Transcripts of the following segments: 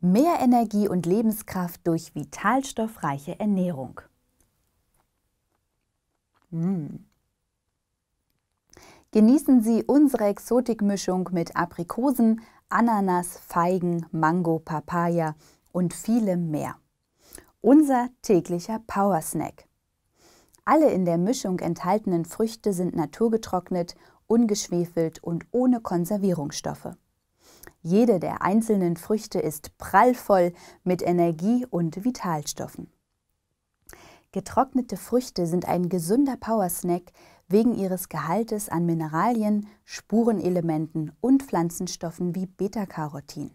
Mehr Energie und Lebenskraft durch vitalstoffreiche Ernährung. Mm. Genießen Sie unsere Exotikmischung mit Aprikosen, Ananas, Feigen, Mango, Papaya und vielem mehr. Unser täglicher Power Snack. Alle in der Mischung enthaltenen Früchte sind naturgetrocknet, ungeschwefelt und ohne Konservierungsstoffe. Jede der einzelnen Früchte ist prallvoll mit Energie und Vitalstoffen. Getrocknete Früchte sind ein gesunder Powersnack wegen ihres Gehaltes an Mineralien, Spurenelementen und Pflanzenstoffen wie Beta-Carotin.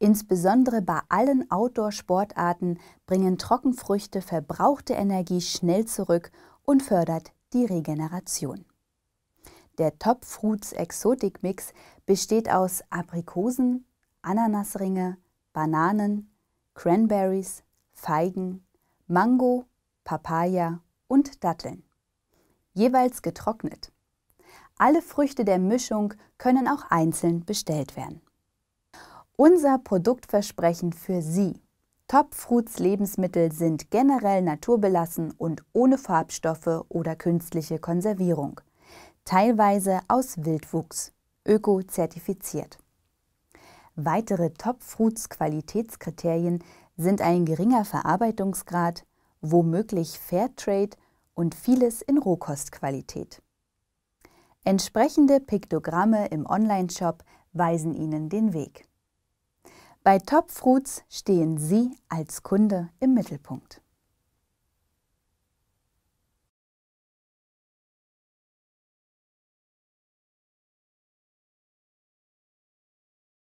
Insbesondere bei allen Outdoor-Sportarten bringen Trockenfrüchte verbrauchte Energie schnell zurück und fördert die Regeneration. Der Top Fruits Exotic Mix besteht aus Aprikosen, Ananasringe, Bananen, Cranberries, Feigen, Mango, Papaya und Datteln. Jeweils getrocknet. Alle Früchte der Mischung können auch einzeln bestellt werden. Unser Produktversprechen für Sie. Top Fruits Lebensmittel sind generell naturbelassen und ohne Farbstoffe oder künstliche Konservierung teilweise aus Wildwuchs, öko-zertifiziert. Weitere Top-Fruits-Qualitätskriterien sind ein geringer Verarbeitungsgrad, womöglich Fairtrade und vieles in Rohkostqualität. Entsprechende Piktogramme im Online-Shop weisen Ihnen den Weg. Bei Top Fruits stehen Sie als Kunde im Mittelpunkt.